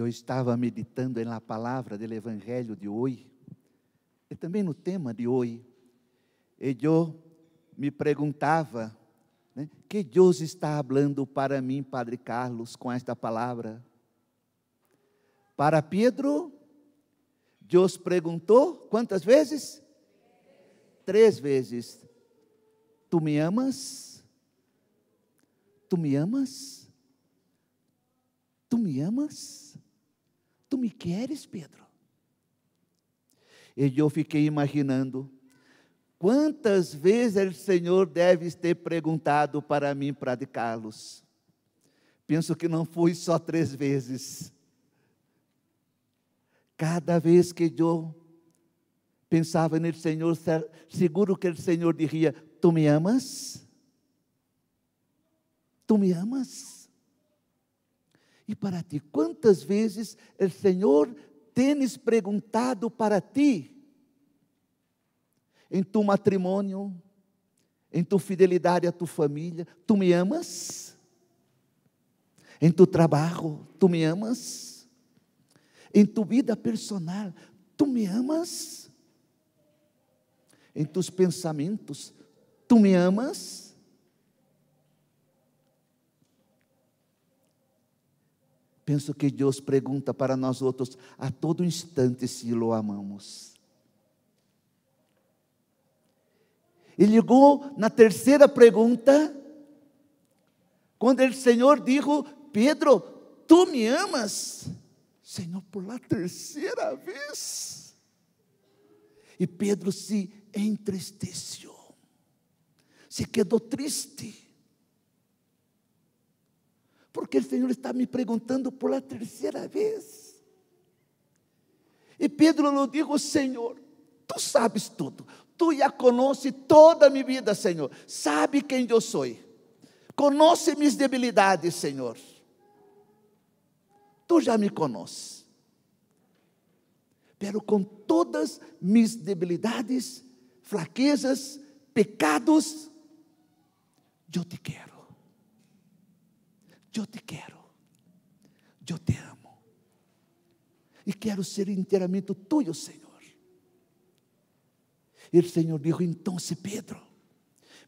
eu estava meditando na palavra do Evangelho de hoje, e também no tema de hoje, e eu me perguntava, né, que Deus está falando para mim, Padre Carlos, com esta palavra? Para Pedro, Deus perguntou quantas vezes? Três vezes. Tu me amas? Tu me amas? Tu me amas? Tu me queres, Pedro? E eu fiquei imaginando quantas vezes o Senhor deve ter perguntado para mim para de Carlos. Penso que não foi só três vezes. Cada vez que eu pensava no Senhor, seguro que o Senhor diria: Tu me amas? Tu me amas? e para ti. Quantas vezes o Senhor tens perguntado para ti, em tu matrimônio, em tu fidelidade à tua família, tu me amas? Em tu trabalho, tu me amas? Em tu vida personal, tu me amas? Em tus pensamentos, tu me amas? Penso que Deus pergunta para nós outros a todo instante se o amamos. E ligou na terceira pergunta, quando o Senhor disse: Pedro, tu me amas? Senhor, por lá terceira vez. E Pedro se entristeceu, se quedou triste. Porque o Senhor está me perguntando pela terceira vez. E Pedro lhe digo, Senhor, tu sabes tudo. Tu já conheces toda a minha vida, Senhor. Sabe quem eu sou. Conhece minhas debilidades, Senhor. Tu já me conheces. Pero com todas minhas debilidades, fraquezas, pecados, eu te quero. Eu te quero, eu te amo, e quero ser inteiramente tuyo, Senhor. E o Senhor disse: Então, Pedro,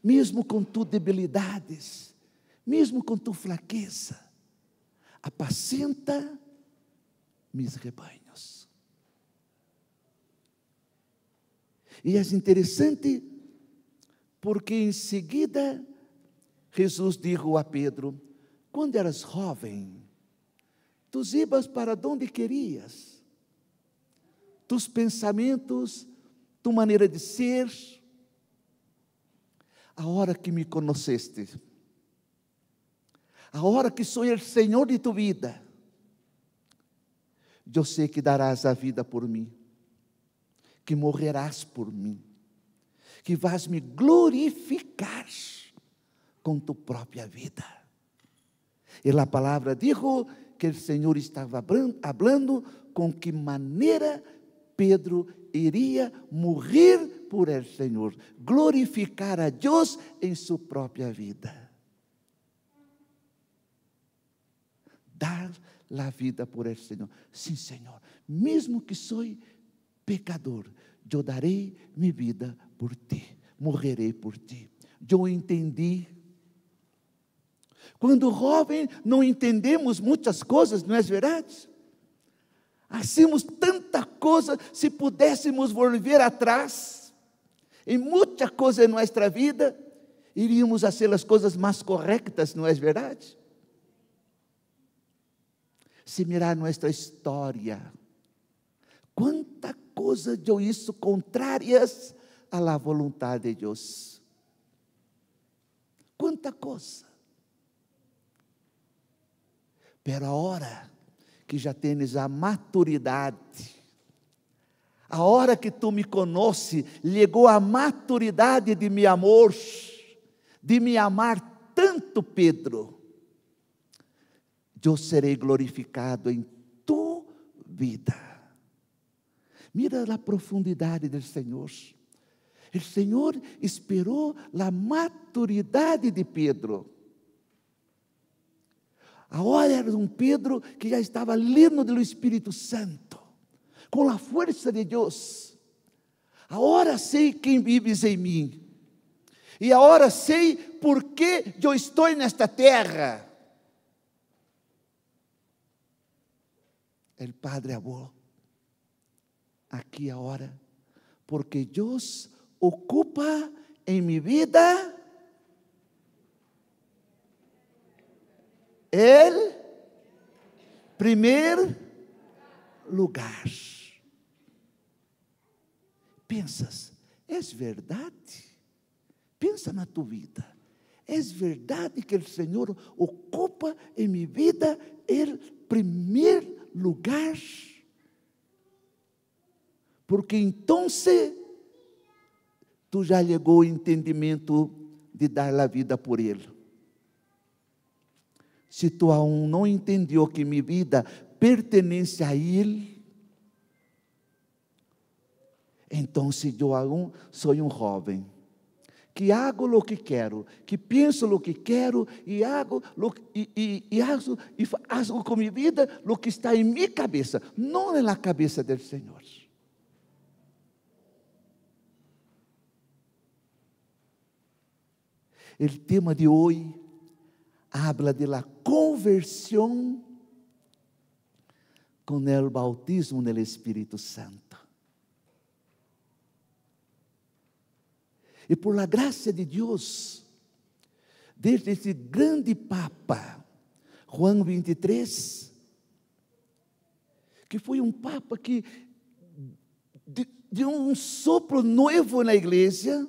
mesmo com tuas debilidades, mesmo com tua fraqueza, apacenta mis rebanhos. E é interessante porque em seguida Jesus disse a Pedro: quando eras jovem, tu ibas para onde querias. Tus pensamentos, tua maneira de ser. A hora que me conheceste, a hora que sou o Senhor de tu vida, eu sei que darás a vida por mim, que morrerás por mim, que vais me glorificar com tu própria vida. E a palavra dijo que o Senhor estava hablando com que maneira Pedro iria morrer por el Senhor, glorificar a Deus em sua própria vida. Dar la vida por el Senhor. Sim, Senhor, mesmo que sou pecador, eu darei minha vida por ti, morrerei por ti. Eu entendi quando jovem não entendemos muitas coisas, não é verdade? Hacemos tanta coisa, se pudéssemos volver atrás, em muita coisa em nossa vida, iríamos a ser as coisas mais corretas, não é verdade? Se mirar nossa história, quanta coisa eu isso contrárias à vontade de Deus. Quanta coisa. Pero a hora que já tens a maturidade, a hora que tu me conoce, chegou a maturidade de me amor, de me amar tanto, Pedro. Eu serei glorificado em tu vida. Mira a profundidade do Senhor. O Senhor esperou a maturidade de Pedro a hora era um Pedro que já estava lindo do Espírito Santo, com a força de Deus. Agora sei quem vives em mim, e agora sei por que eu estou nesta terra. El Padre habló aqui é agora, porque Deus ocupa em minha vida Ele, primeiro lugar. Pensas, és verdade? Pensa na tua vida. És verdade que o Senhor ocupa em minha vida o primeiro lugar? Porque então tu já chegou ao entendimento de dar a vida por Ele. Se tu aún não entendeu que minha vida pertence a Ele, então se eu aún sou um jovem que hago o que quero, que penso o que quero e hago lo, e, e, e e hago com minha vida o que está em minha cabeça, não na cabeça do Senhor. O tema de hoje habla de la conversión con el bautismo del Espíritu Santo. E por la graça de Deus, desde esse grande Papa, Juan 23, que foi um Papa que deu de um sopro novo na igreja,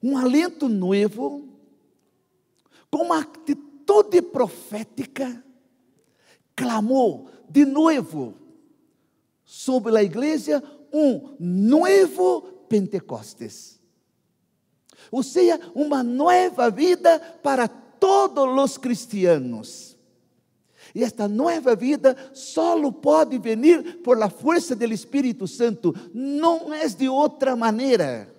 um alento novo, com uma atitude profética, clamou de novo sobre a igreja um novo Pentecostes. Ou seja, uma nova vida para todos os cristianos. E esta nova vida só pode vir por la força do Espírito Santo, não é de outra maneira.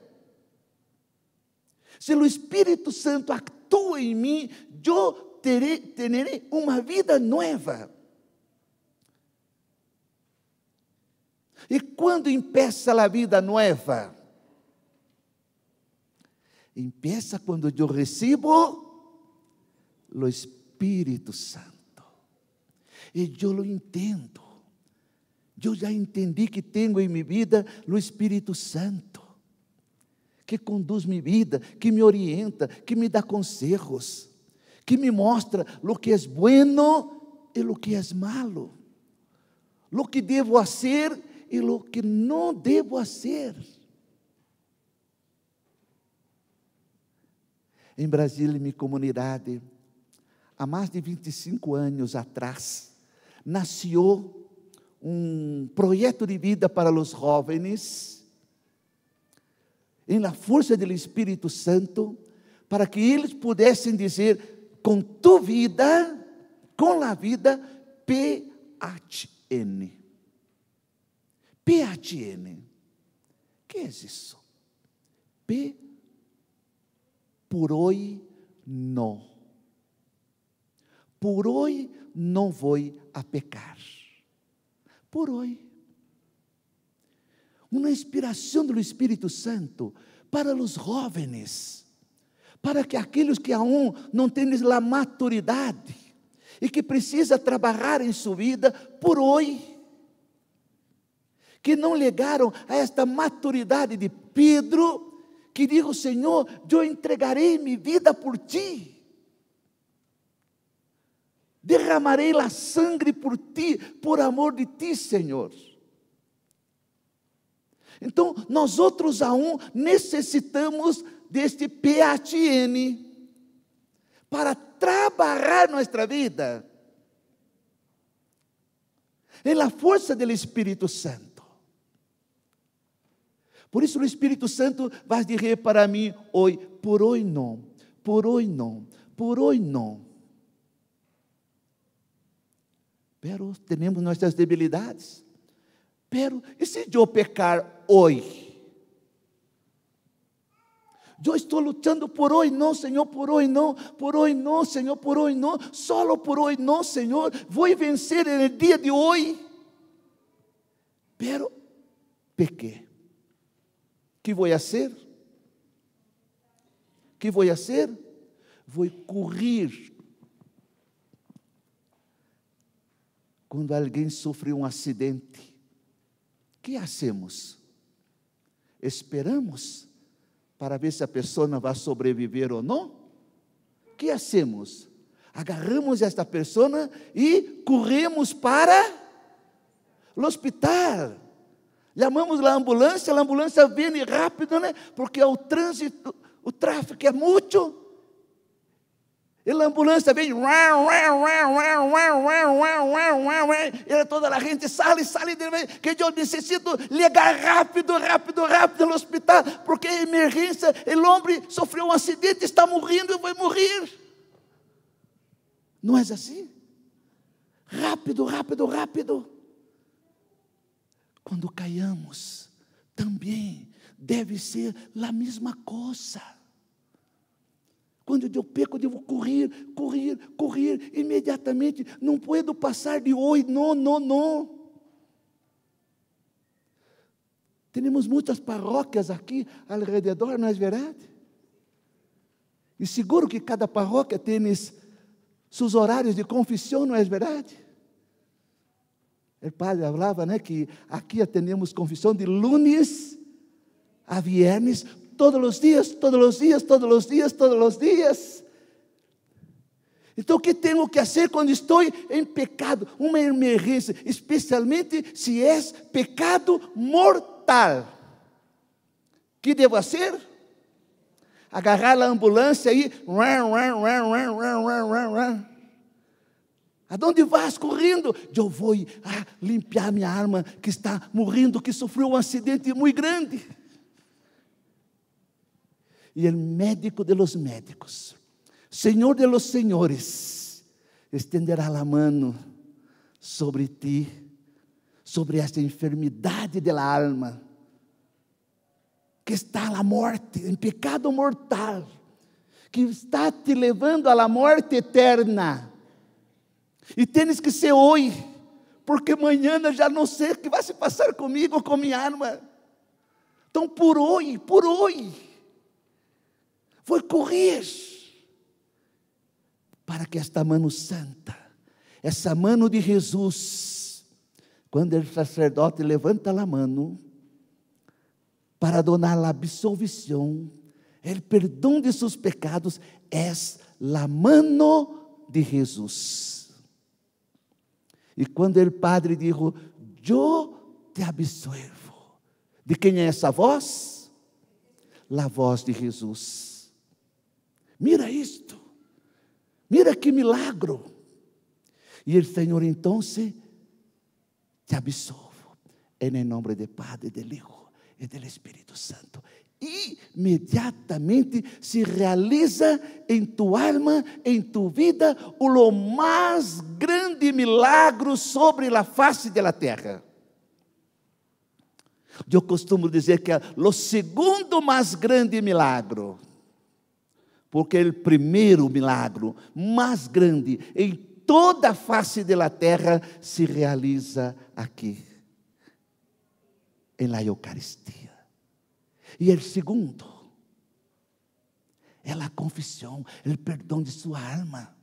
Se o Espírito Santo tu em mim, eu terei, terei uma vida nova. E quando empieza a vida nova? Empieza quando eu recebo o Espírito Santo. E eu lo entendo. Eu já entendi que tenho em minha vida o Espírito Santo que conduz minha vida, que me orienta, que me dá conselhos, que me mostra o que é bueno e o que é malo, o que devo fazer e o que não devo fazer. Em Brasília, minha comunidade, há mais de 25 anos atrás, nasceu um projeto de vida para os jovens e na força do Espírito Santo, para que eles pudessem dizer: com tu vida, com a vida, PHN. N que é isso? P por hoje não. Por hoje não vou a pecar. Por hoje uma inspiração do Espírito Santo para os jovens, para que aqueles que aún não têm a maturidade e que precisa trabalhar em sua vida por hoje, que não chegaram a esta maturidade de Pedro, que digo, Senhor, eu entregarei minha vida por ti. Derramarei a sangre por ti, por amor de ti, Senhor. Então, nós outros a um necessitamos deste PATN para trabalhar nossa vida é a força do Espírito Santo. Por isso o Espírito Santo vai dizer para mim hoje, por hoje não, por hoje não, por hoje não. Pero temos nossas debilidades. Pero, e se eu pecar hoy. Yo estoy luchando por hoy, no, Señor, por hoy no, por hoy no, Señor, por hoy no, solo por hoy no, Señor. Voy a vencer en el día de hoy. Pero pequé. ¿Qué voy a hacer? ¿Qué voy a hacer? Voy a correr. Quando alguém sofre um acidente, que hacemos? Esperamos para ver se a pessoa vai sobreviver ou não? O que hacemos? Agarramos esta pessoa e corremos para o hospital. Chamamos a ambulância, a ambulância vem rápido, né? Porque é o trânsito, o tráfego é muito la ambulância vem, e toda a gente sale, sale de que eu necessito ligar rápido, rápido, rápido no hospital, porque emergência. emergencia o homem sofreu um acidente, está morrendo e vai morrer. Não é assim? Rápido, rápido, rápido. Quando caiamos, também deve ser a mesma coisa. Quando eu peco, eu devo correr, correr, correr imediatamente. Não puedo passar de oi, não, não, não. Temos muitas paróquias aqui ao redor, não é verdade? E seguro que cada paróquia tem seus horários de confissão, não é verdade? O padre falava né, que aqui atendemos confissão de lunes a viernes todos os dias, todos os dias, todos os dias, todos os dias. Então, o que tenho que fazer quando estou em pecado? Uma emergência, especialmente se é pecado mortal. O que devo fazer? Agarrar a ambulância e. Aonde vas correndo? Eu vou ah, limpar minha arma que está morrendo, que sofreu um acidente muito grande. E el médico de los médicos, Senhor de los senhores, estenderá a mão sobre ti, sobre esta enfermidade de la alma, que está a morte, em pecado mortal, que está te levando a la morte eterna. E tens que ser hoje, porque amanhã eu já não sei o que vai se passar comigo, com minha alma. Então, por hoje, por hoje, foi correr para que esta mano santa, essa mano de Jesus, quando o é sacerdote levanta a mano para donar a absolvição, o perdão de seus pecados, é a mano de Jesus. E quando o padre disse, eu te absolvo, de quem é essa voz? La voz de Jesus. Mira isto. Mira que milagro. E o Senhor então te absolvo. Em nome do Padre, do Hijo e do Espírito Santo. Imediatamente se realiza em tu alma, em tu vida, o mais grande milagro sobre a face da terra. Eu costumo dizer que é o segundo mais grande milagro porque é o primeiro milagro mais grande em toda a face da terra se realiza aqui, em la Eucaristia. E o segundo, é a confissão, o perdão de sua alma.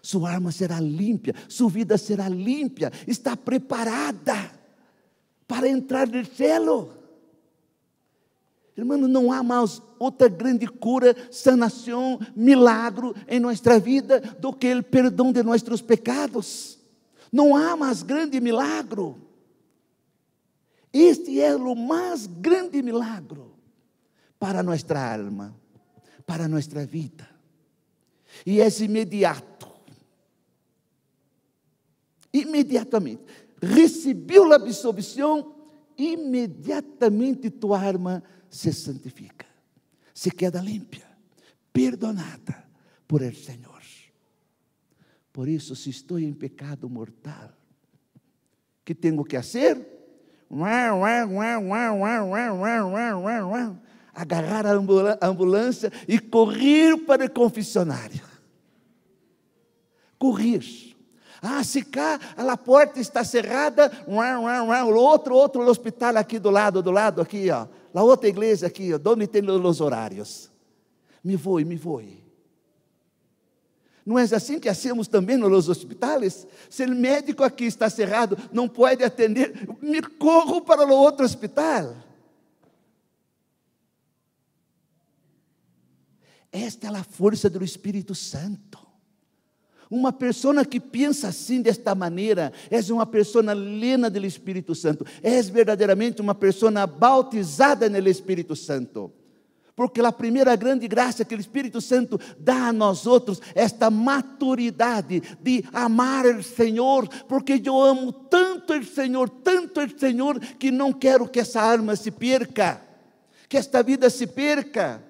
Sua alma será limpa, sua vida será limpa, está preparada para entrar no céu. Irmão, não há mais outra grande cura, sanação, milagro em nossa vida do que o perdão de nossos pecados. Não há mais grande milagro. Este é o mais grande milagro para nossa alma, para nossa vida. E é imediato. Imediatamente. Recebeu a absolvição, imediatamente tua alma se santifica, se queda limpa, perdonada por el Senhor. Por isso, se estou em pecado mortal, que tenho que fazer? Agarrar a ambulância e correr para o confessionário. Correr. Ah, se cá a porta está cerrada, o outro, outro hospital aqui do lado, do lado aqui, ó. La outra igreja aqui, onde tem os horários? Me vou, me vou. Não é assim que hacemos também nos hospitais? Se o médico aqui está cerrado, não pode atender, me corro para o outro hospital. Esta é a força do Espírito Santo. Uma pessoa que pensa assim, desta maneira, é uma pessoa lena do Espírito Santo, é verdadeiramente uma pessoa bautizada no Espírito Santo. Porque a primeira grande graça que o Espírito Santo dá a nós outros, é esta maturidade de amar o Senhor, porque eu amo tanto o Senhor, tanto o Senhor, que não quero que essa arma se perca, que esta vida se perca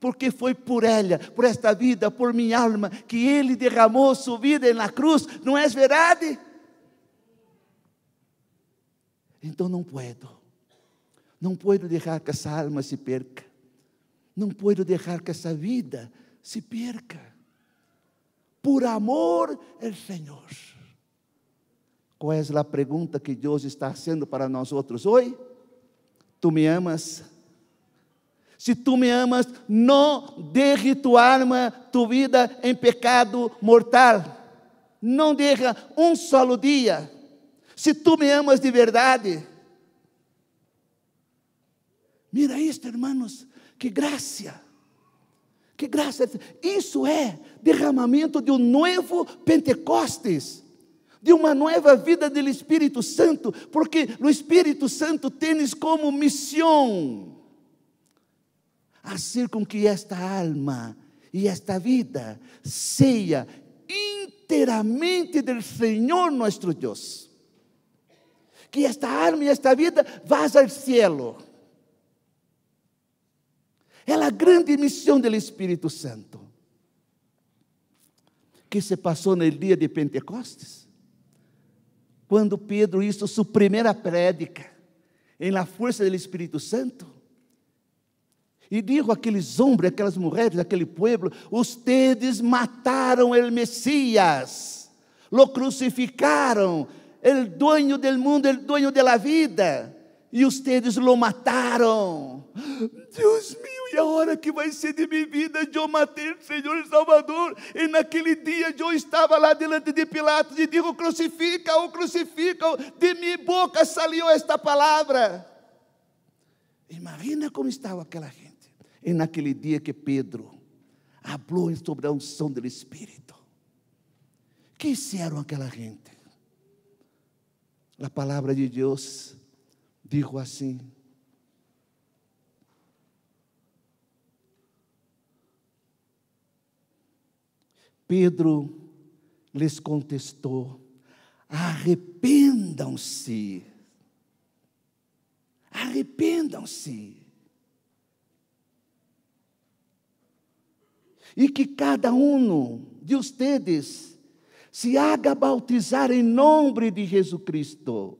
porque foi por ela, por esta vida, por minha alma, que ele derramou sua vida na cruz, não é verdade? Então não puedo, não puedo deixar que essa alma se perca, não puedo deixar que essa vida se perca, por amor ao Senhor. Qual é a pergunta que Deus está fazendo para nós outros hoje? Tu me amas? Se tu me amas, não derre tua alma, tua vida em pecado mortal. Não derra um solo dia. Se tu me amas de verdade. Mira isto, irmãos, que graça. Que graça. Isso é derramamento de um novo Pentecostes de uma nova vida do Espírito Santo, porque no Espírito Santo tens como missão hacer con que esta alma y esta vida sea inteiramente del Señor nuestro Dios. Que esta alma y esta vida vaya al cielo. É a grande missão do Espírito Santo. Que se passou no dia de Pentecostes, quando Pedro hizo sua primeira prédica, em la força do Espírito Santo, e digo àqueles homens, aquelas mulheres, aquele povo: Ustedes mataram o Messias, lo crucificaram, el dueño del mundo, el dueño de la vida, e ustedes lo mataram. Deus meu, e a hora que vai ser de minha vida, eu matei o Senhor e Salvador, e naquele dia eu estava lá diante de Pilatos e digo: crucifica-o, oh, crucifica-o, oh". de minha boca saiu esta palavra. Imagina como estava aquela gente. E é naquele dia que Pedro falou sobre a unção do Espírito, que hicieron aquela gente? A palavra de Deus dijo assim: Pedro lhes contestou: arrependam-se, arrependam-se. e que cada um de ustedes se haga bautizar em nome de Jesus Cristo,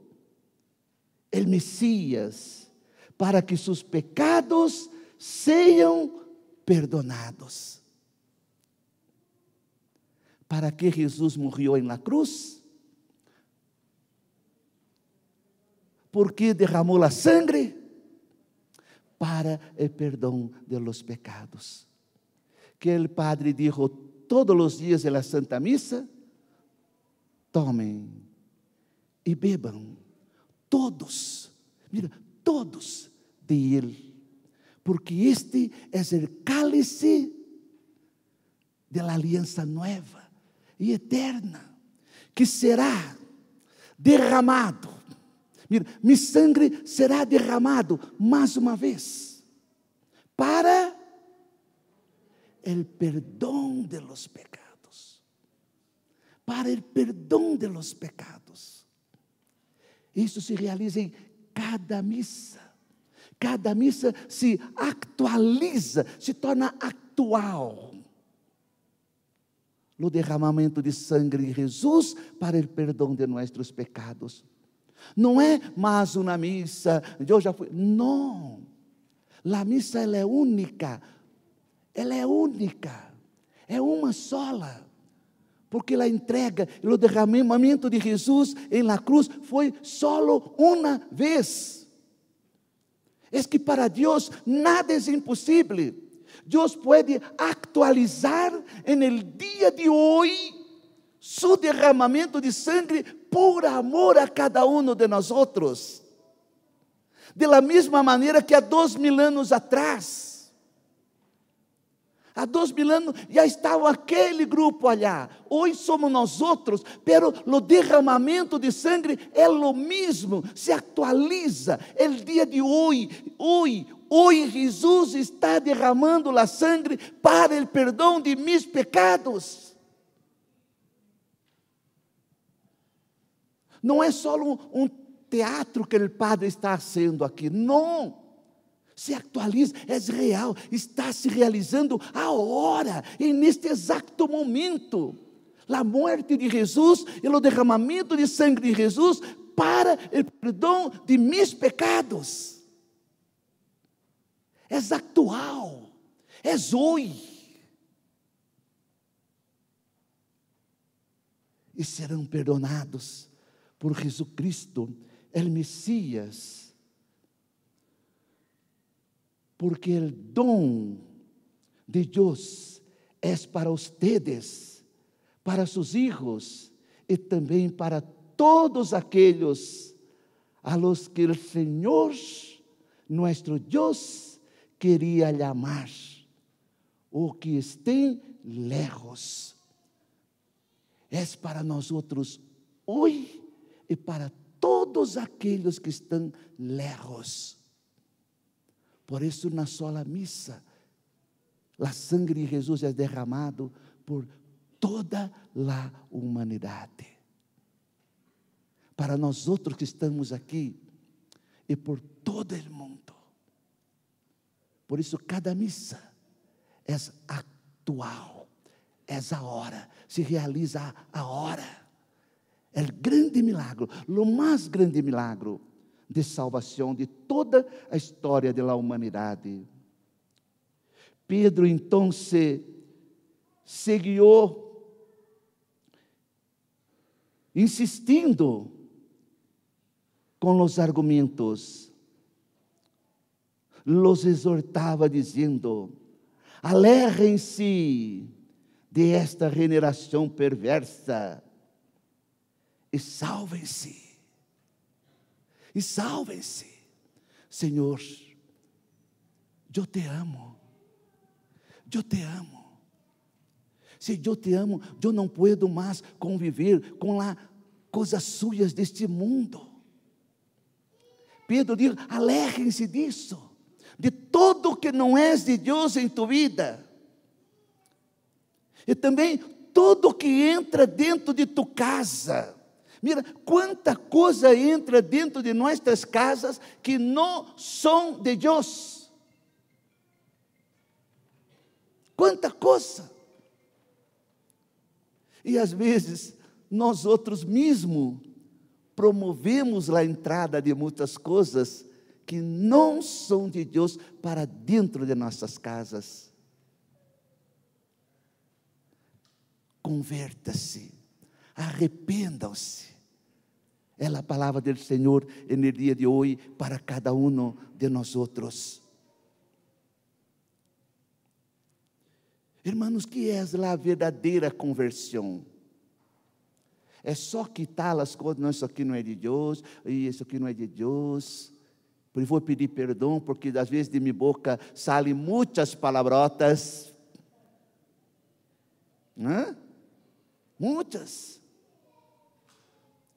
o Messias, para que seus pecados sejam perdonados. Para que Jesus morreu na cruz? Porque derramou a sangre? Para o perdão de los pecados que o padre dijo todos os dias de la Santa Missa, tomem e bebam todos, mira, todos de Ele, porque este é es o cálice de la aliança nova e eterna, que será derramado. Mira, mi sangue será derramado mais uma vez, para el perdón de los pecados. Para el perdón de los pecados. Isso se realiza em cada missa. Cada missa se atualiza, se torna atual. No derramamento de sangue de Jesus para o perdão de nossos pecados. Não é mais uma missa, eu já fui. Não. A missa ela é única ela é única, é uma sola porque a entrega, o derramamento de Jesus em la cruz foi solo uma vez. É que para Deus nada é impossível. Deus pode atualizar en el dia de hoje seu derramamento de sangue por amor a cada um de nós outros. De la mesma maneira que há dois mil anos atrás, Há dois mil anos já estava aquele grupo ali, Hoje somos nós outros, pero o derramamento de sangue é o mesmo, se atualiza. É o dia de hoje, hoje, hoje Jesus está derramando a sangue para o perdão de mis pecados. Não é só um, um teatro que o Padre está fazendo aqui, não se atualiza, é real, está se realizando agora, e neste exato momento. A morte de Jesus e o derramamento de sangue de Jesus para o perdão de meus pecados. É atual, é hoje. E serão perdonados por Jesus Cristo, o Messias porque o dom de Deus é para ustedes, para seus filhos e também para todos aqueles a los que o Senhor, nosso Deus, queria llamar ou que estén lejos. É para nós outros hoje e para todos aqueles que estão lejos. Por isso, na sola missa, a sangue de Jesus é derramado por toda a humanidade. Para nós outros que estamos aqui e por todo o mundo. Por isso, cada missa é atual, é a hora, se realiza a hora. É grande milagro, o mais grande milagro de salvação de toda a história da humanidade. Pedro então se seguiu insistindo com os argumentos, los exortava dizendo: alerrem-se de esta generação perversa e salvem-se e salvem-se. Senhor, eu te amo. Eu te amo. Se eu te amo, eu não posso mais conviver com as coisas sujas deste mundo. Pedro diz: alegrem-se disso, de todo o que não és de Deus em tua vida. E também todo que entra dentro de tua casa Mira, quanta coisa entra dentro de nossas casas que não são de Deus. Quanta coisa. E às vezes nós outros mesmo promovemos a entrada de muitas coisas que não são de Deus para dentro de nossas casas. Converta-se, arrependam-se. É a palavra do Senhor no dia de hoje para cada um de nós. irmãos, que é a verdadeira conversão? É só quitar as coisas, não, isso aqui não é de Deus, isso aqui não é de Deus. Por vou pedir perdão, porque às vezes de minha boca saem muitas palavrotas. Hã? Muitas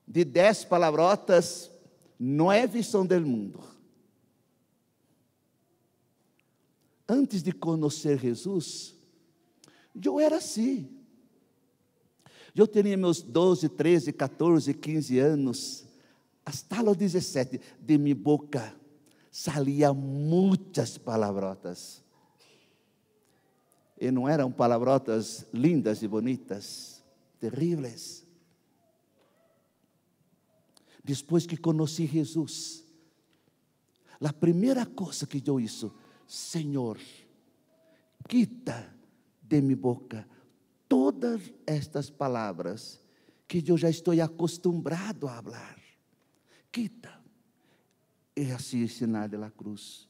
de dez palavrotas, nove são do mundo. Antes de conhecer Jesus, eu era assim. Eu tinha meus 12, 13, 14, 15 anos, até os 17, de minha boca salia muitas palavrotas. E não eram palavrotas lindas e bonitas, terríveis depois que conheci Jesus, a primeira coisa que eu hice, Senhor, quita de minha boca todas estas palavras que eu já estou acostumbrado a falar. Quita. É assim o sinal cruz,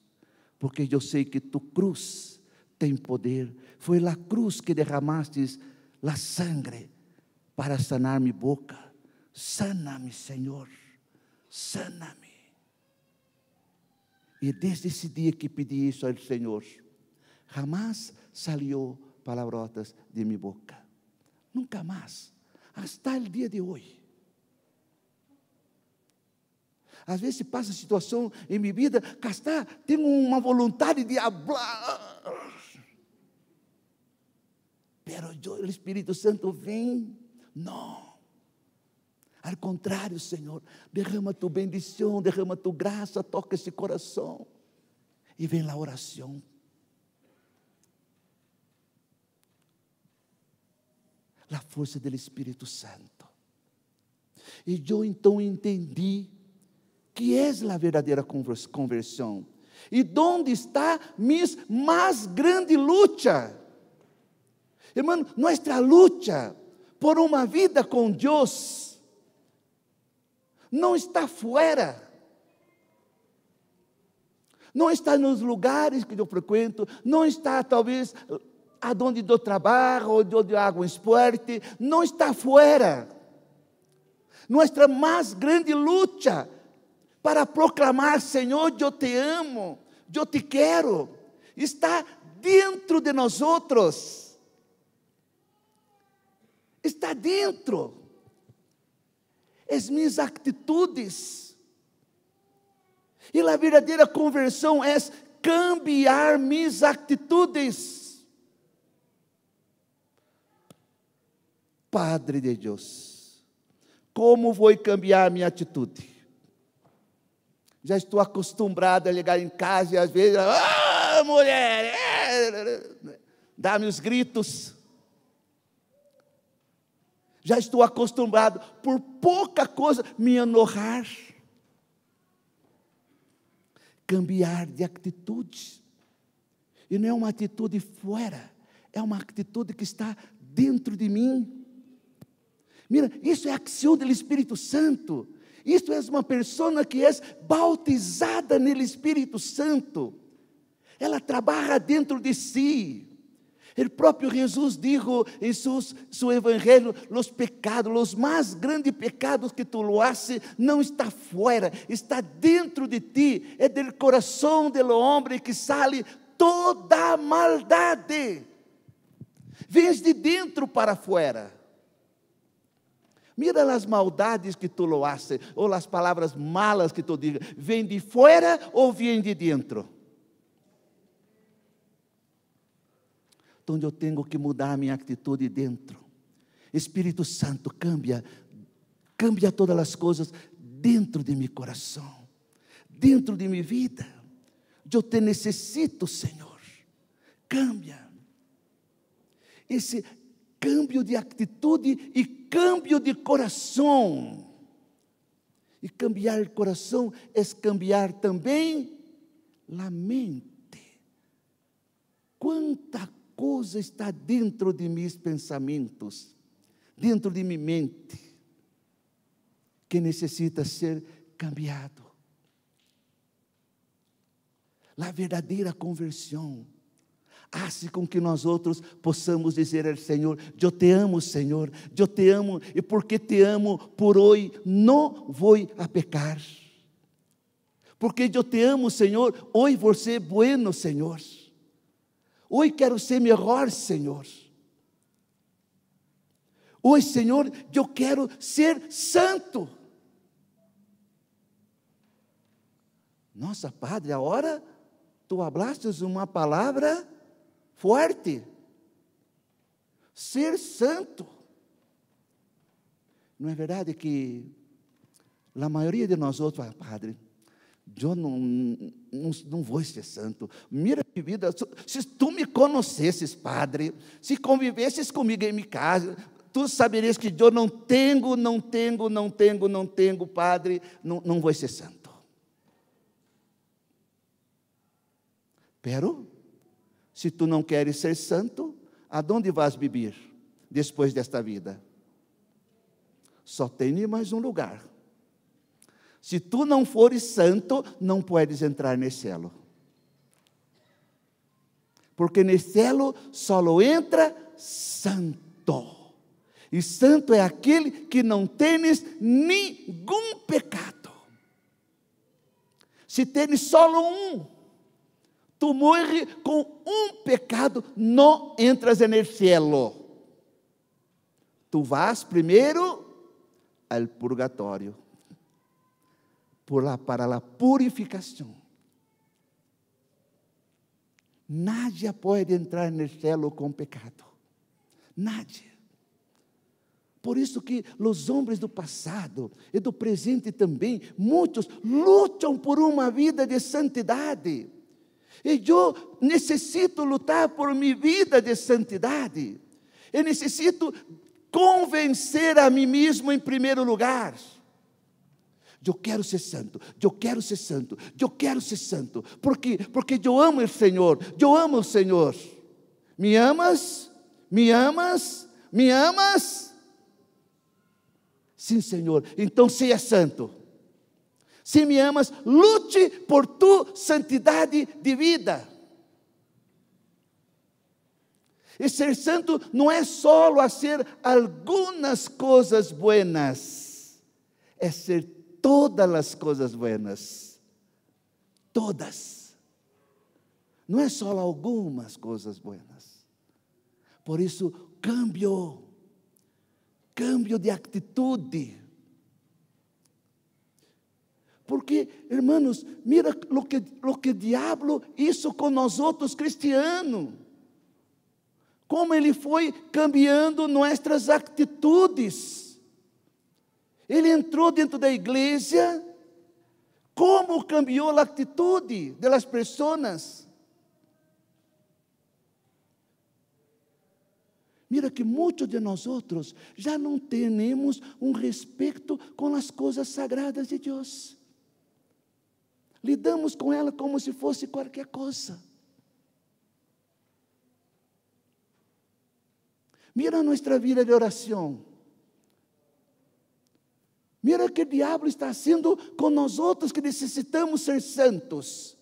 porque eu sei que tu cruz tem poder. Foi a cruz que derramaste a sangre para sanar minha boca. Sana-me, Senhor sana-me. E é desde esse dia que pedi isso ao Senhor, jamais saiu palavrotas de minha boca. Nunca mais. Até o dia de hoje. Às vezes passa situação em minha vida que até tenho uma vontade de falar. mas o Espírito Santo vem. Não. Ao contrário, Senhor, derrama tu bendição, derrama tu graça, toca esse coração. E vem lá a oração. a força do Espírito Santo. E eu então entendi que és a verdadeira conversão. E onde está minha mais grande luta? Irmão, nossa luta por uma vida com Deus não está fora. Não está nos lugares que eu frequento, não está talvez aonde eu trabalho, ou onde eu hago esporte, não está fora. Nossa mais grande luta para proclamar, Senhor, eu te amo, eu te quero, está dentro de nós outros. Está dentro as minhas atitudes. E a verdadeira conversão é cambiar minhas atitudes. Padre de Deus, como vou cambiar minha atitude? Já estou acostumbrado a ligar em casa e às vezes, ah, mulher, é, dá-me os gritos. Já estou acostumado por pouca coisa me honrar, Cambiar de atitude. E não é uma atitude fora, é uma atitude que está dentro de mim. Mira, isso é acção do Espírito Santo. Isto é uma pessoa que é bautizada no Espírito Santo. Ela trabalha dentro de si. O próprio Jesus dijo em seu evangelho: "Os pecados, os mais grandes pecados que tu loaces, não está fora, está dentro de ti, é do coração do homem que sale toda a maldade. Vem de dentro para fora. Mira as maldades que tu loaces ou as palavras malas que tu digas. Vem de fora ou vem de dentro? onde eu tenho que mudar a minha atitude dentro. Espírito Santo, cambia, cambia todas as coisas dentro de meu coração, dentro de minha vida. Eu te necessito, Senhor. Cambia. Esse câmbio de atitude e câmbio de coração. E cambiar o coração é cambiar também a mente. Quanta coisa está dentro de meus pensamentos, dentro de minha mente, que necessita ser cambiado. A verdadeira conversão Hace com que nós outros possamos dizer ao Senhor: Eu te amo, Senhor, eu te amo, e porque te amo, por hoje não vou a pecar. Porque eu te amo, Senhor, hoje você é bueno, Senhor. Hoje quero ser melhor, Senhor. Hoje, Senhor, eu quero ser santo. Nossa, Padre, agora tu hablastes uma palavra forte. Ser santo. Não é verdade que a maioria de nós outros, Padre, eu não, não, não vou ser santo. Mira minha vida, se tu me conhecesses, Padre, se convivesses comigo em minha casa, tu saberias que eu não tenho, não tenho, não tenho, não tenho, Padre, não, não vou ser santo. Pero, se tu não queres ser santo, aonde vais beber depois desta vida? Só tem mais um lugar, se tu não fores santo, não podes entrar nesse elo. Porque nesse elo só entra santo. E santo é aquele que não tens nenhum pecado. Se tens só um, tu morre com um pecado, não entras nesse elo. Tu vas primeiro ao purgatório por lá para a purificação. Nadie pode entrar no céu com pecado. Nadie. Por isso que os homens do passado e do presente também, muitos lutam por uma vida de santidade. E eu necessito lutar por minha vida de santidade. Eu necessito convencer a mim mesmo em primeiro lugar. Eu quero ser santo, eu quero ser santo, eu quero ser santo, porque porque eu amo o Senhor, eu amo o Senhor. Me amas? Me amas? Me amas? Sim, Senhor. Então seja é santo. Se me amas, lute por tu santidade de vida. E ser santo não é só ser algumas coisas buenas, é ser todas as coisas buenas. Todas. Não é só algumas coisas buenas. Por isso, câmbio, câmbio de atitude. Porque, irmãos, mira o que, lo que diabo isso com nós outros cristianos. Como ele foi cambiando nossas atitudes. Ele entrou dentro da igreja, como cambiou a atitude das pessoas. Mira que muitos de nós outros já não temos um respeito com as coisas sagradas de Deus. Lidamos com ela como se fosse qualquer coisa. Mira a nossa vida de oração. Mira que o diabo está sendo com nós outros que necessitamos ser santos.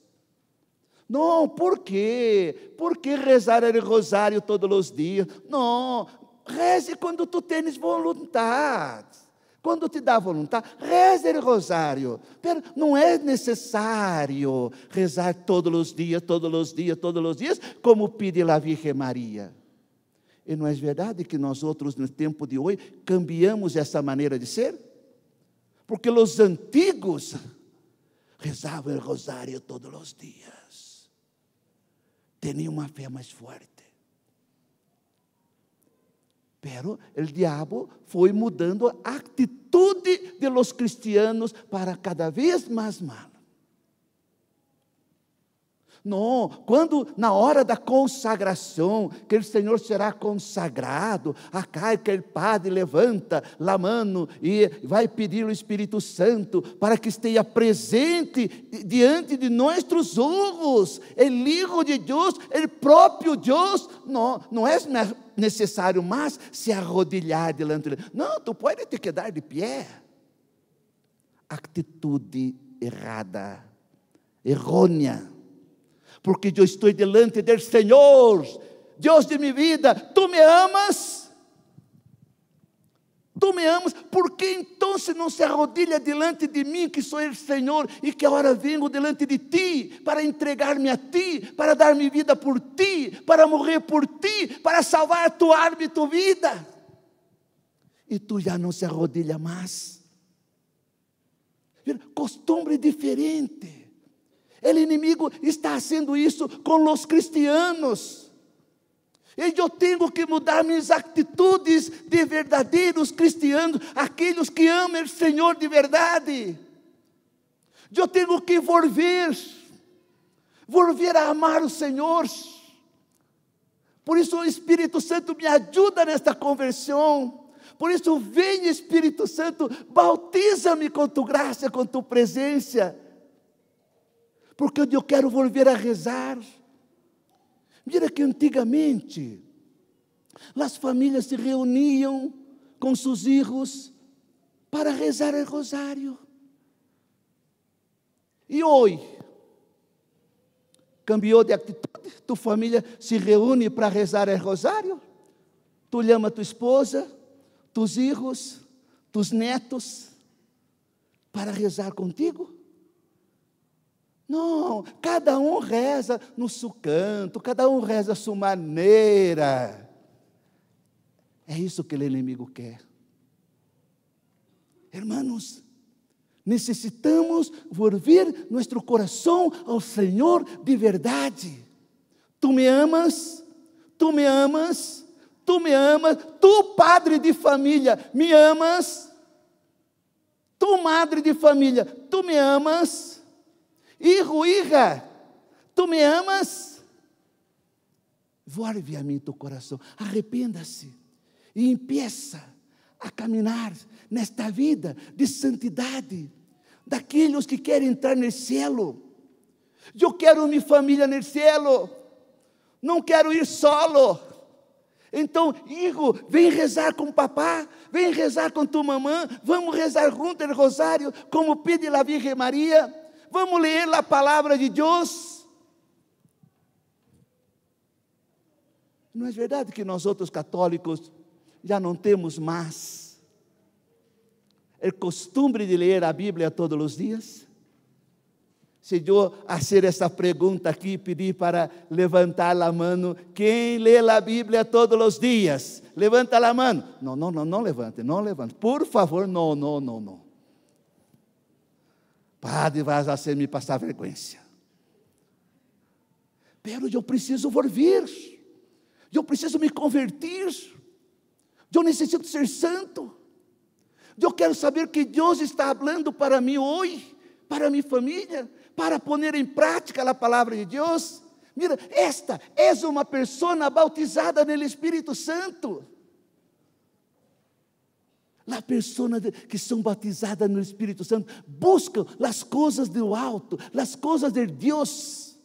Não, por quê? Por que rezar o rosário todos os dias? Não, reze quando tu tens vontade. Quando te dá vontade, reze o rosário. Pero não é necessário rezar todos os dias, todos os dias, todos os dias, como pede a Virgem Maria. E não é verdade que nós outros, no tempo de hoje, cambiamos essa maneira de ser? porque os antigos rezavam o rosário todos os dias. Tinham uma fé mais forte. Pero o diabo foi mudando a atitude de los cristianos para cada vez mais mal. Não, quando na hora da consagração, que o Senhor será consagrado, acai que o Padre levanta a mão e vai pedir o Espírito Santo para que esteja presente diante de nossos olhos, é o Hijo de Deus, o é próprio Deus. Não, não é necessário mais se arrodilhar diante dele. Não, tu pode te quedar de pé. Atitude errada, errônea porque eu estou diante do Senhor, Deus de minha vida, tu me amas? Tu me amas, por que então não se arrodilha diante de mim, que sou o Senhor, e que agora venho diante de ti, para entregar-me a ti, para dar minha vida por ti, para morrer por ti, para salvar tua alma e tua vida? E tu já não se arrodilha mais. Costumbre diferente o inimigo está fazendo isso com os cristianos. E eu tenho que mudar minhas atitudes de verdadeiros cristianos, aqueles que amam o Senhor de verdade. Eu tenho que volver, volver a amar o Senhor. Por isso o Espírito Santo me ajuda nesta conversão. Por isso, vem Espírito Santo, bautiza-me com tua graça, com tua presença porque eu quero volver a rezar. Mira que antigamente as famílias se reuniam com seus filhos para rezar o rosário. E hoje, cambiou de atitude? Tua família se reúne para rezar o rosário? Tu chama tua esposa, tus filhos, tus netos para rezar contigo? Não, cada um reza no seu canto, cada um reza a sua maneira. É isso que o inimigo quer. Hermanos, necessitamos volver nosso coração ao Senhor de verdade. Tu me amas, tu me amas, tu me amas, tu, padre de família, me amas, tu, madre de família, tu me amas. Hijo, hija, ¿tú me amas? Vuelve a mí tu corazón. Arrepiéndase y empieza a caminar nesta vida de santidade daqueles que querem entrar no cielo. Eu quero minha família no cielo. Não quero ir solo. Então, hijo, vem rezar com papá, vem rezar com tua mamã, vamos rezar junto o rosário, como pede a Virgem Maria. Vamos ler a palavra de Deus. Não é verdade que nós outros católicos já não temos mais o costume de ler a Bíblia todos os dias? Se eu fazer essa pergunta aqui, pedir para levantar a mão. Quem lê a Bíblia todos os dias? Levanta a mão. Não, não, não, não levante, não levante. Por favor, não, não, não, não. Padre fazer me passar vergonha. Pero eu preciso volver. Eu preciso me convertir. Eu necessito ser santo. Eu quero saber que Deus está falando para mim hoje, para minha família, para pôr em prática a palavra de Deus. Mira, esta és uma pessoa bautizada no Espírito Santo. As pessoas que são batizadas no Espírito Santo buscam as coisas do alto, as coisas de Deus.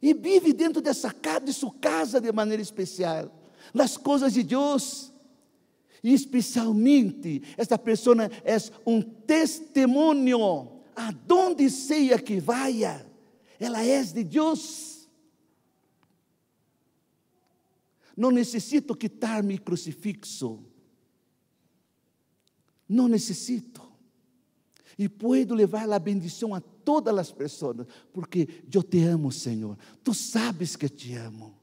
E vive dentro dessa casa, de sua casa de maneira especial, as coisas de Deus. E especialmente, esta pessoa é um testemunho aonde seja que vá, ela é de Deus. Não necessito quitar-me crucifixo não necessito E puedo levar a bendição a todas as pessoas, porque eu te amo, Senhor. Tu sabes que eu te amo.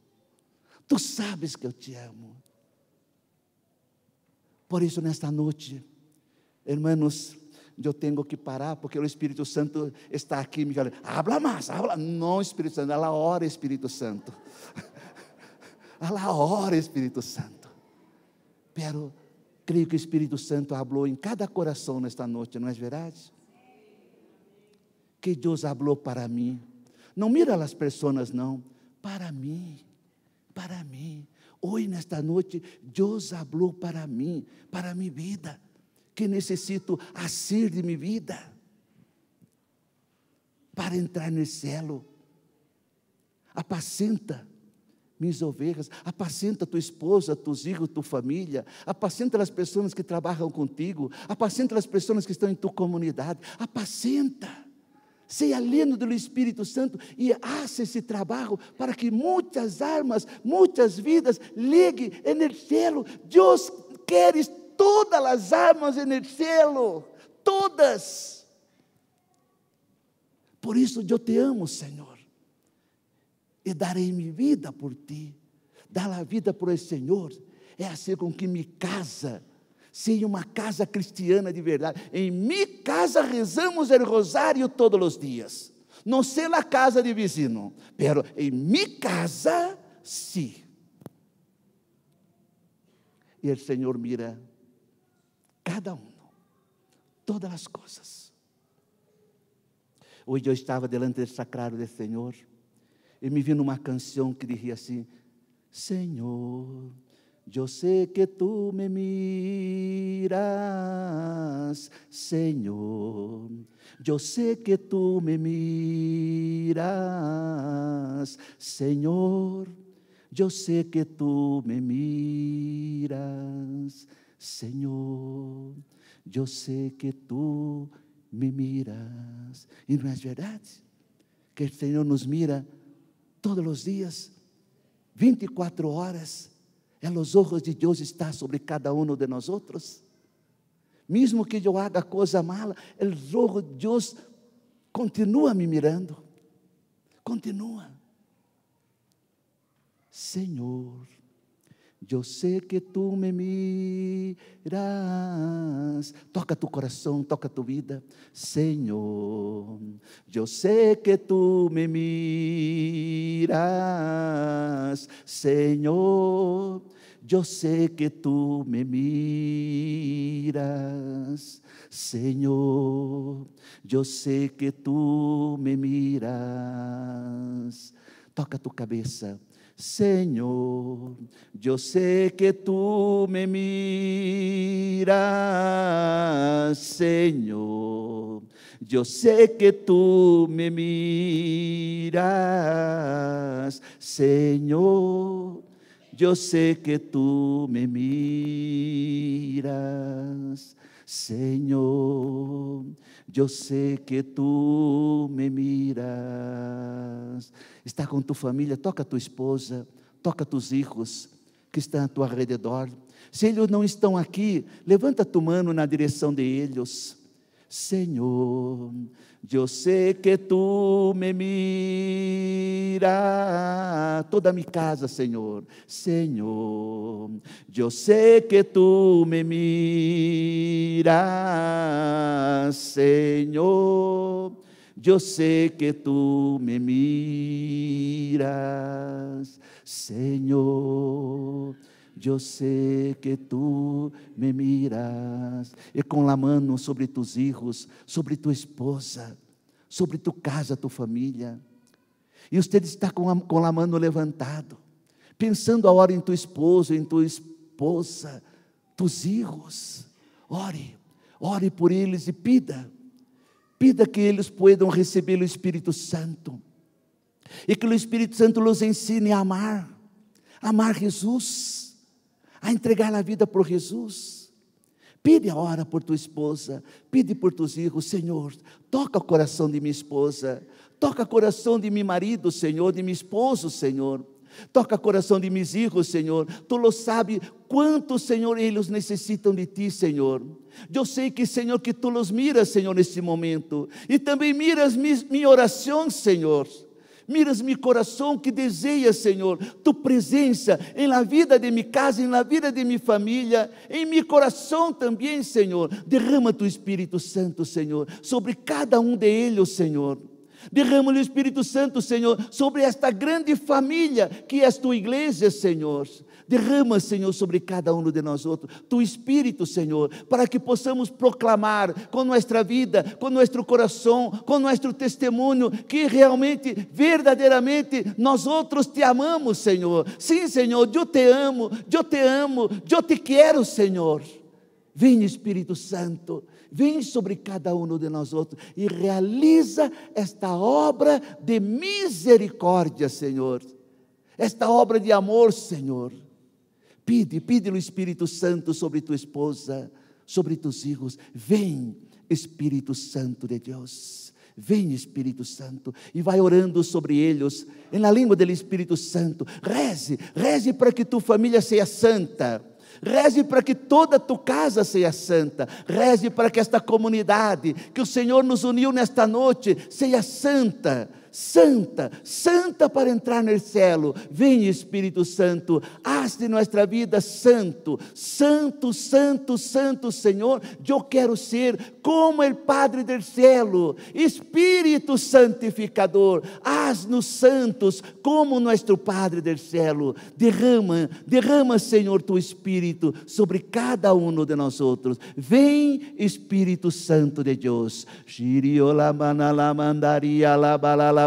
Tu sabes que eu te amo. Por isso, nesta noite, hermanos, eu tenho que parar, porque o Espírito Santo está aqui me falando, habla mais, habla. Não, Espírito Santo, a hora, Espírito Santo. a hora, Espírito Santo. Pero Creio que o Espírito Santo falou em cada coração nesta noite, não é verdade? Que Deus falou para mim. Não mira as pessoas, não. Para mim, para mim. Hoje, nesta noite, Deus falou para mim, para minha vida, que necessito ser de minha vida para entrar no céu. Apacenta minhas ovelhas, apacenta tua esposa, teus filhos, tua família, apacenta as pessoas que trabalham contigo, apacenta as pessoas que estão em tua comunidade, apacenta. Seja lendo do Espírito Santo e faça esse trabalho para que muitas almas, muitas vidas ligue no cielo. Deus quer todas as almas no cielo, todas. Por isso eu te amo, Senhor e darei minha vida por ti. Dar a vida por o Senhor é assim com que me casa. sem uma casa cristiana de verdade. Em minha casa rezamos o rosário todos os dias. Não sei na casa de vizinho, pero em minha casa, sim. E o Senhor mira cada um, todas as coisas. Hoje eu estava delante do sacrário do Senhor e me vi numa canção que dizia assim: Senhor, eu sei que tu me miras, Senhor, eu sei que tu me miras, Senhor, eu sei que tu me miras, Senhor, eu sei que tu me miras. E não é verdade? Que o Senhor nos mira todos os dias, 24 horas, é os olhos de Deus está sobre cada um de nós outros. Mesmo que eu haga coisa mala, é os olho de Deus continua me mirando. Continua. Senhor, Yo sé que tú me miras. Toca tu corazón, toca tu vida. Señor, yo sé que tú me miras. Señor, yo sé que tú me miras. Señor, yo sé que tú me miras. Toca tu cabeza Señor, yo sé que tú me miras, Señor, yo sé que tú me miras, Señor, yo sé que tú me miras, Señor. Yo sé que tú me miras. Está com tua família, toca tua esposa, toca tus hijos que estão a teu rededor. Se eles não estão aqui, levanta tua mano na direção de eles. Señor, yo sé que tú me miras, toda mi casa, Señor. Señor, yo sé que tú me miras, Señor. Yo sé que tú me miras, Señor. Eu sei que Tu me miras. E com a mano sobre tus hijos, sobre tua esposa, sobre tu casa, tua família. E você está com a, com a mano levantado, pensando a hora em tu esposo, em tua esposa, tus hijos. Ore, ore por eles e pida. Pida que eles possam receber o Espírito Santo. E que o Espírito Santo nos ensine a amar, a amar Jesus a entregar a vida por Jesus. Pede a por tua esposa, pede por teus filhos, Senhor, toca o coração de minha esposa, toca o coração de meu marido, Senhor, de meu esposo, Senhor. Toca o coração de meus filhos, Senhor. Tu lo sabe quanto, Senhor, eles necessitam de ti, Senhor. Eu sei que, Senhor, que tu los miras, Senhor, neste momento. E também miras minha oração, Senhor. Miras meu coração que deseja, Senhor, tu presença em la vida de mi casa, em la vida de mi família, em mi coração também, Senhor. Derrama tu Espírito Santo, Senhor, sobre cada um deles, Senhor. Derrama o Espírito Santo, Senhor, sobre esta grande família que é a tua igreja, Senhor. Derrama, Senhor, sobre cada um de nós outros, tu Espírito, Senhor, para que possamos proclamar com nossa vida, com nosso coração, com nosso testemunho, que realmente, verdadeiramente, nós outros te amamos, Senhor. Sim, Senhor, eu te amo, eu te amo, eu te quero, Senhor. Vem, Espírito Santo vem sobre cada um de nós outros e realiza esta obra de misericórdia, Senhor. Esta obra de amor, Senhor Pide, pide o Espírito Santo sobre tua esposa, sobre teus filhos. Vem, Espírito Santo de Deus. Vem Espírito Santo e vai orando sobre eles, em na língua do Espírito Santo. Reze, reze para que tua família seja santa. Reze para que toda tua casa seja santa. Reze para que esta comunidade que o Senhor nos uniu nesta noite seja santa santa, santa para entrar no céu. Vem Espírito Santo, haz de nossa vida santo, santo, santo, santo Senhor. Eu quero ser como o Padre do céu, Espírito santificador, haz-nos santos como nosso Padre do céu. Derrama, derrama, Senhor, tu Espírito sobre cada um de nós outros. Vem Espírito Santo de Deus. Shiriola manala mandaria la balala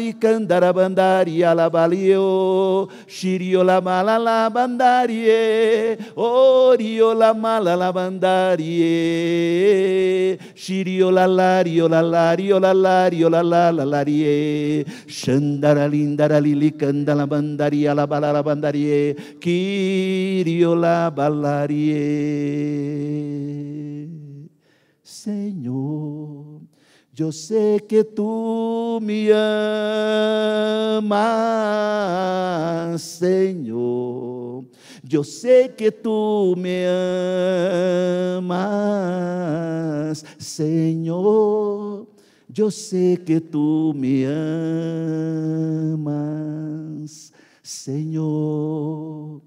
bandari candara bandari alabalio shiriola malala bandarie oriola malala bandarie shiriola lariola lariola lariola lala larie shandara lindara lili candala bandari alabala bandarie kiriola balarie Senhor Yo sé que tú me amas, Señor. Yo sé que tú me amas, Señor. Yo sé que tú me amas, Señor.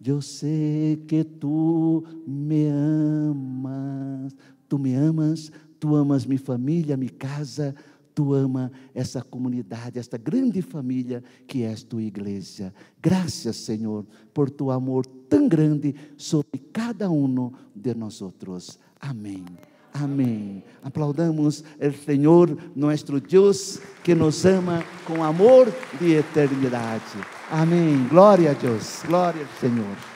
Yo sé que tú me amas. Tú me amas, Tu amas minha família, minha casa, tu ama essa comunidade, esta grande família que és tua igreja. Graças, Senhor, por tu amor tão grande sobre cada um de nós outros. Amém. Amém. Aplaudamos o Senhor, nosso Deus, que nos ama com amor de eternidade. Amém. Glória a Deus. Glória ao Senhor.